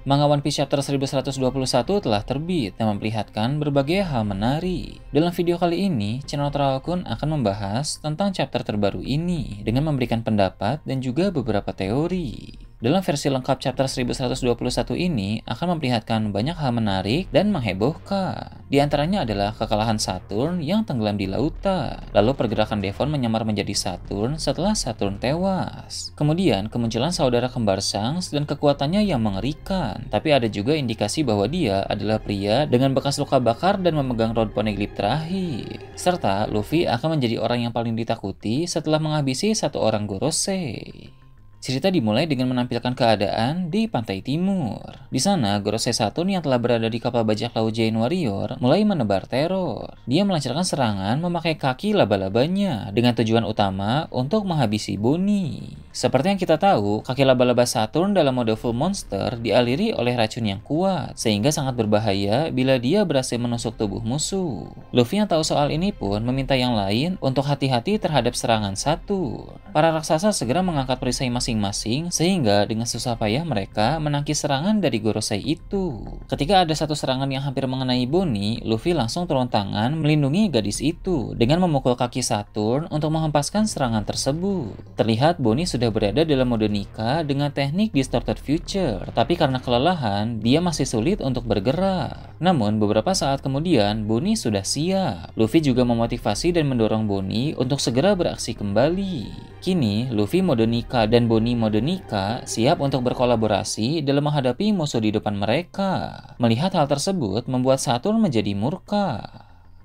Manga One Piece Chapter 1121 telah terbit dan memperlihatkan berbagai hal menarik. Dalam video kali ini, channel Traokun akan membahas tentang chapter terbaru ini dengan memberikan pendapat dan juga beberapa teori. Dalam versi lengkap chapter 1121 ini akan memperlihatkan banyak hal menarik dan menghebohkan. Di antaranya adalah kekalahan Saturn yang tenggelam di lautan, lalu pergerakan Devon menyamar menjadi Saturn setelah Saturn tewas. Kemudian kemunculan saudara kembar Shanks dan kekuatannya yang mengerikan, tapi ada juga indikasi bahwa dia adalah pria dengan bekas luka bakar dan memegang rod poneglyph terakhir. Serta Luffy akan menjadi orang yang paling ditakuti setelah menghabisi satu orang Gorosei. Cerita dimulai dengan menampilkan keadaan di pantai timur. Di sana, Gorosei Saturn yang telah berada di kapal bajak laut Jane Warrior mulai menebar teror. Dia melancarkan serangan memakai kaki laba-labanya dengan tujuan utama untuk menghabisi Bonnie. Seperti yang kita tahu, kaki laba-laba Saturn dalam mode full monster dialiri oleh racun yang kuat, sehingga sangat berbahaya bila dia berhasil menusuk tubuh musuh. Luffy yang tahu soal ini pun meminta yang lain untuk hati-hati terhadap serangan Saturn. Para raksasa segera mengangkat perisai masing masing-masing sehingga dengan susah payah mereka menangkis serangan dari Gorosei itu. Ketika ada satu serangan yang hampir mengenai Bonnie, Luffy langsung turun tangan melindungi gadis itu dengan memukul kaki Saturn untuk menghempaskan serangan tersebut. Terlihat Bonnie sudah berada dalam mode nikah dengan teknik distorted future, tapi karena kelelahan, dia masih sulit untuk bergerak. Namun beberapa saat kemudian, Bonnie sudah siap. Luffy juga memotivasi dan mendorong Bonnie untuk segera beraksi kembali. Kini, Luffy mode nikah dan Bonnie Doni Modenika siap untuk berkolaborasi dalam menghadapi musuh di depan mereka. Melihat hal tersebut membuat Saturn menjadi murka.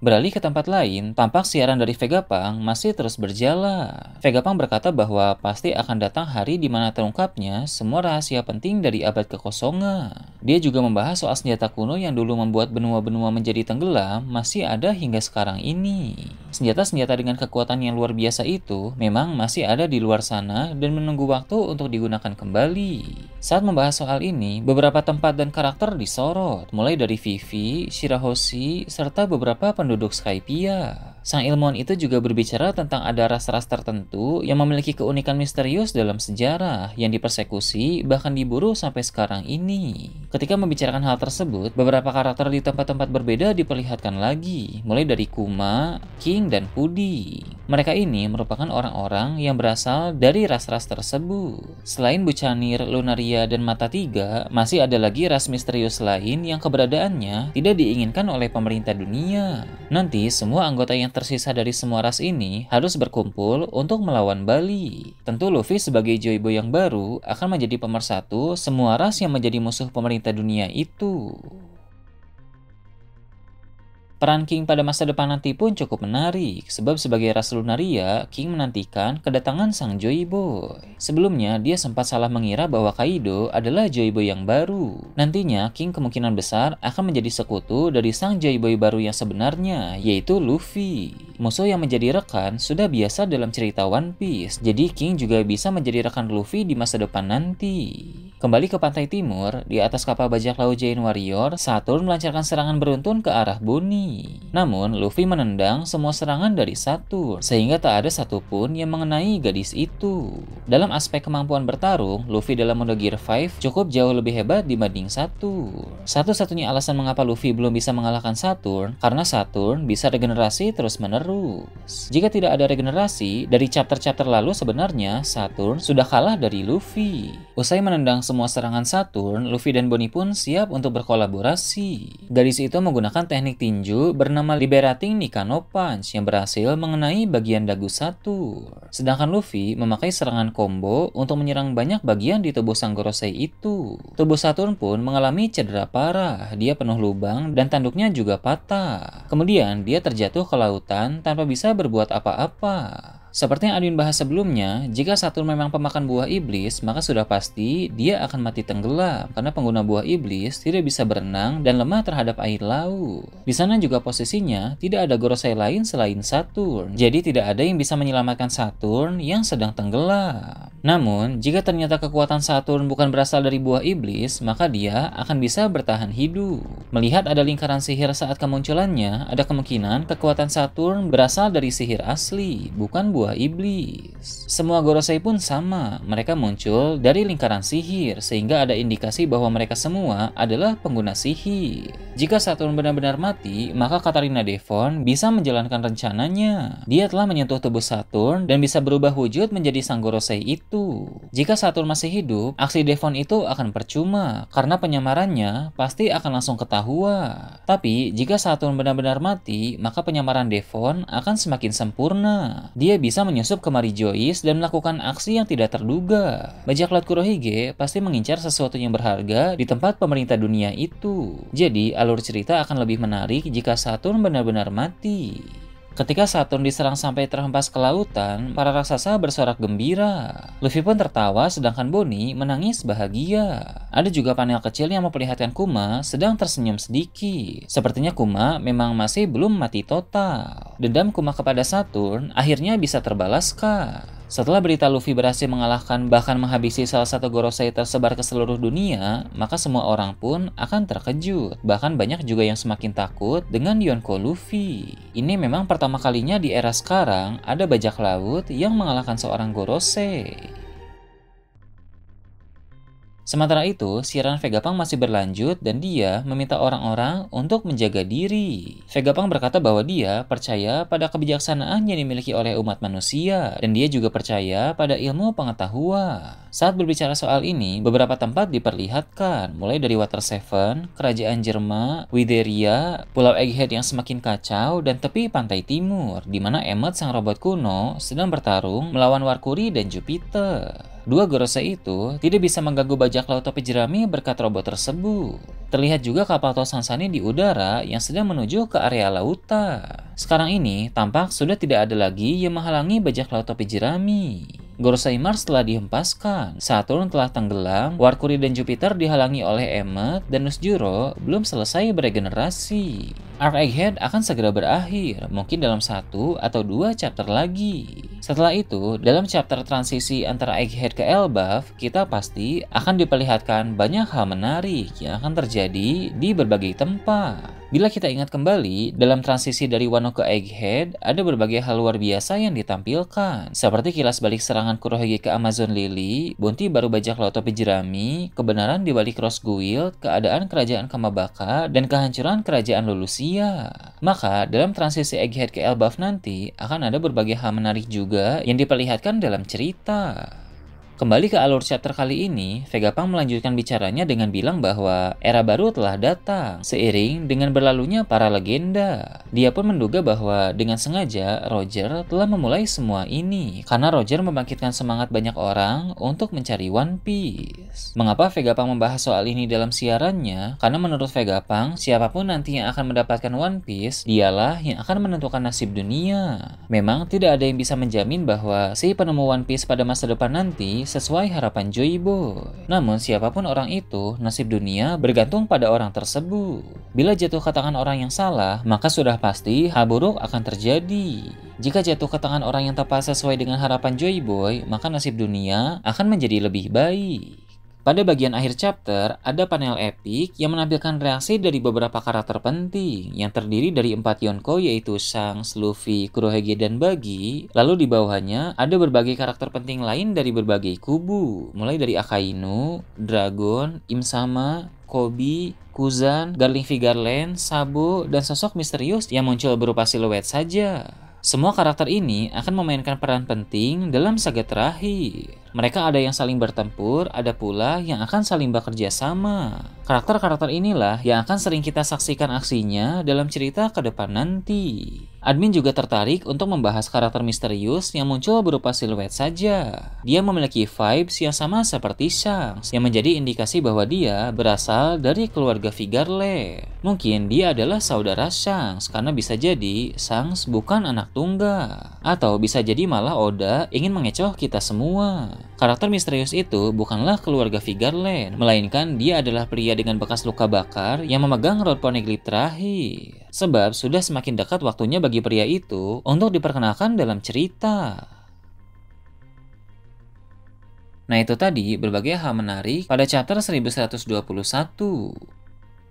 Beralih ke tempat lain, tampak siaran dari Vegapunk masih terus berjalan. Vegapunk berkata bahwa pasti akan datang hari di mana terungkapnya semua rahasia penting dari abad kekosongan. Dia juga membahas soal senjata kuno yang dulu membuat benua-benua menjadi tenggelam masih ada hingga sekarang ini. Senjata-senjata dengan kekuatan yang luar biasa itu memang masih ada di luar sana dan menunggu waktu untuk digunakan kembali. Saat membahas soal ini, beberapa tempat dan karakter disorot, mulai dari Vivi, Shirahoshi, serta beberapa penduduk Skypia. Sang ilmuwan itu juga berbicara tentang ada ras-ras tertentu yang memiliki keunikan misterius dalam sejarah yang dipersekusi bahkan diburu sampai sekarang ini. Ketika membicarakan hal tersebut, beberapa karakter di tempat-tempat berbeda diperlihatkan lagi, mulai dari Kuma, King, dan Pudi. Mereka ini merupakan orang-orang yang berasal dari ras-ras tersebut. Selain Bucanir, Lunaria, dan Mata Tiga, masih ada lagi ras misterius lain yang keberadaannya tidak diinginkan oleh pemerintah dunia. Nanti semua anggota yang yang tersisa dari semua ras ini harus berkumpul untuk melawan Bali. Tentu Luffy sebagai Joy Boy yang baru akan menjadi pemersatu semua ras yang menjadi musuh pemerintah dunia itu. Peran King pada masa depan nanti pun cukup menarik, sebab sebagai ras Lunaria, King menantikan kedatangan sang Joy Boy. Sebelumnya, dia sempat salah mengira bahwa Kaido adalah Joy Boy yang baru. Nantinya, King kemungkinan besar akan menjadi sekutu dari sang Joy Boy baru yang sebenarnya, yaitu Luffy. Musuh yang menjadi rekan sudah biasa dalam cerita One Piece, jadi King juga bisa menjadi rekan Luffy di masa depan nanti. Kembali ke pantai timur, di atas kapal bajak laut Jane Warrior, Saturn melancarkan serangan beruntun ke arah Bonnie. Namun, Luffy menendang semua serangan dari Saturn, sehingga tak ada satupun yang mengenai gadis itu. Dalam aspek kemampuan bertarung, Luffy dalam Mode Gear 5 cukup jauh lebih hebat dibanding Saturn. Satu-satunya alasan mengapa Luffy belum bisa mengalahkan Saturn, karena Saturn bisa regenerasi terus-menerus. Jika tidak ada regenerasi, dari chapter-chapter lalu sebenarnya Saturn sudah kalah dari Luffy. Usai menendang semua serangan Saturn, Luffy dan Bonnie pun siap untuk berkolaborasi. Gadis itu menggunakan teknik tinju bernama Liberating Nikano Punch yang berhasil mengenai bagian dagu Saturn. Sedangkan Luffy memakai serangan combo untuk menyerang banyak bagian di tubuh Sang Gorosei itu. Tubuh Saturn pun mengalami cedera parah, dia penuh lubang dan tanduknya juga patah. Kemudian dia terjatuh ke lautan tanpa bisa berbuat apa-apa. Seperti yang Adwin bahas sebelumnya, jika Saturn memang pemakan buah iblis, maka sudah pasti dia akan mati tenggelam karena pengguna buah iblis tidak bisa berenang dan lemah terhadap air laut. Di sana juga posisinya tidak ada gorosei lain selain Saturn, jadi tidak ada yang bisa menyelamatkan Saturn yang sedang tenggelam. Namun, jika ternyata kekuatan Saturn bukan berasal dari buah iblis, maka dia akan bisa bertahan hidup. Melihat ada lingkaran sihir saat kemunculannya, ada kemungkinan kekuatan Saturn berasal dari sihir asli, bukan buah buah iblis. Semua Gorosei pun sama, mereka muncul dari lingkaran sihir, sehingga ada indikasi bahwa mereka semua adalah pengguna sihir. Jika Saturn benar-benar mati, maka Katarina Devon bisa menjalankan rencananya. Dia telah menyentuh tubuh Saturn dan bisa berubah wujud menjadi sang Gorosei itu. Jika Saturn masih hidup, aksi Devon itu akan percuma, karena penyamarannya pasti akan langsung ketahuan. Tapi, jika Saturn benar-benar mati, maka penyamaran Devon akan semakin sempurna. Dia bisa bisa menyusup kemari Joyce dan melakukan aksi yang tidak terduga. Bajak laut Kurohige pasti mengincar sesuatu yang berharga di tempat pemerintah dunia itu. Jadi, alur cerita akan lebih menarik jika Saturn benar-benar mati. Ketika Saturn diserang sampai terhempas ke lautan, para raksasa bersorak gembira. Luffy pun tertawa sedangkan Bonnie menangis bahagia. Ada juga panel kecil yang memperlihatkan Kuma sedang tersenyum sedikit. Sepertinya Kuma memang masih belum mati total. Dendam Kuma kepada Saturn akhirnya bisa terbalaskan. Setelah berita Luffy berhasil mengalahkan bahkan menghabisi salah satu Gorosei tersebar ke seluruh dunia, maka semua orang pun akan terkejut. Bahkan banyak juga yang semakin takut dengan Yonko Luffy. Ini memang pertama kalinya di era sekarang ada bajak laut yang mengalahkan seorang Gorosei. Sementara itu, siaran Vegapunk masih berlanjut dan dia meminta orang-orang untuk menjaga diri. Vegapunk berkata bahwa dia percaya pada kebijaksanaan yang dimiliki oleh umat manusia dan dia juga percaya pada ilmu pengetahuan. Saat berbicara soal ini, beberapa tempat diperlihatkan, mulai dari Water Seven, Kerajaan Jerman, Wideria, Pulau Egghead yang semakin kacau, dan tepi pantai timur, di mana Emmet sang robot kuno sedang bertarung melawan Warkuri dan Jupiter. Dua gorose itu tidak bisa mengganggu bajak laut topi jerami berkat robot tersebut. Terlihat juga kapal Tosansani di udara yang sedang menuju ke area lautan. Sekarang ini, tampak sudah tidak ada lagi yang menghalangi bajak laut topi jerami. Gorosei Mars telah dihempaskan, Saturn telah tenggelam, Warkuri dan Jupiter dihalangi oleh Emmet, dan Nusjuro belum selesai beregenerasi. Arc Egghead akan segera berakhir, mungkin dalam satu atau dua chapter lagi. Setelah itu, dalam chapter transisi antara Egghead ke Elbaf, kita pasti akan diperlihatkan banyak hal menarik yang akan terjadi di berbagai tempat. Bila kita ingat kembali, dalam transisi dari Wano ke Egghead, ada berbagai hal luar biasa yang ditampilkan. Seperti kilas balik serangan Kurohige ke Amazon Lily, Bonti baru bajak laut topi jerami, kebenaran di balik Cross Guild, keadaan kerajaan Kamabaka, dan kehancuran kerajaan Lulusia. Maka, dalam transisi Egghead ke Elbaf nanti, akan ada berbagai hal menarik juga yang diperlihatkan dalam cerita. Kembali ke alur chapter kali ini, Vega melanjutkan bicaranya dengan bilang bahwa era baru telah datang, seiring dengan berlalunya para legenda. Dia pun menduga bahwa dengan sengaja Roger telah memulai semua ini, karena Roger membangkitkan semangat banyak orang untuk mencari One Piece. Mengapa Vega membahas soal ini dalam siarannya? Karena menurut Vega siapapun nanti yang akan mendapatkan One Piece, dialah yang akan menentukan nasib dunia. Memang tidak ada yang bisa menjamin bahwa si penemu One Piece pada masa depan nanti sesuai harapan Joy Boy. Namun siapapun orang itu, nasib dunia bergantung pada orang tersebut. Bila jatuh ke tangan orang yang salah, maka sudah pasti hal buruk akan terjadi. Jika jatuh ke tangan orang yang tepat sesuai dengan harapan Joy Boy, maka nasib dunia akan menjadi lebih baik. Pada bagian akhir chapter, ada panel epic yang menampilkan reaksi dari beberapa karakter penting yang terdiri dari empat Yonko yaitu Shanks, Luffy, Kurohige, dan Bagi. Lalu di bawahnya ada berbagai karakter penting lain dari berbagai kubu, mulai dari Akainu, Dragon, Imsama, Kobi, Kuzan, Garling Figarland, Sabo, dan sosok misterius yang muncul berupa siluet saja. Semua karakter ini akan memainkan peran penting dalam saga terakhir. Mereka ada yang saling bertempur, ada pula yang akan saling bekerja sama. Karakter-karakter inilah yang akan sering kita saksikan aksinya dalam cerita ke depan nanti. Admin juga tertarik untuk membahas karakter misterius yang muncul berupa siluet saja. Dia memiliki vibes yang sama seperti Shanks, yang menjadi indikasi bahwa dia berasal dari keluarga Figarle. Mungkin dia adalah saudara Shanks, karena bisa jadi Shanks bukan anak tunggal. Atau bisa jadi malah Oda ingin mengecoh kita semua. Karakter misterius itu bukanlah keluarga Figarland, melainkan dia adalah pria dengan bekas luka bakar yang memegang rod poneglyph terakhir. Sebab sudah semakin dekat waktunya bagi pria itu untuk diperkenalkan dalam cerita. Nah itu tadi berbagai hal menarik pada chapter 1121.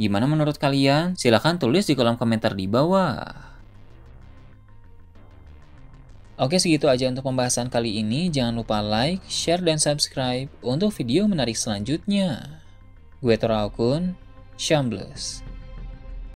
Gimana menurut kalian? Silahkan tulis di kolom komentar di bawah. Oke segitu aja untuk pembahasan kali ini. Jangan lupa like, share, dan subscribe untuk video menarik selanjutnya. Gue Tora Shambles.